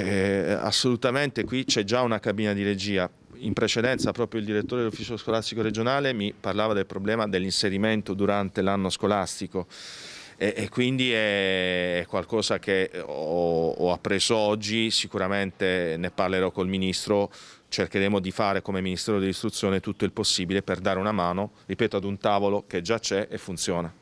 eh, assolutamente qui c'è già una cabina di regia. In precedenza proprio il direttore dell'ufficio scolastico regionale mi parlava del problema dell'inserimento durante l'anno scolastico e, e, quindi è qualcosa che ho, ho appreso oggi, sicuramente ne parlerò col Ministro cercheremo di fare come Ministero dell'Istruzione tutto il possibile per dare una mano, ripeto, ad un tavolo che già c'è e funziona.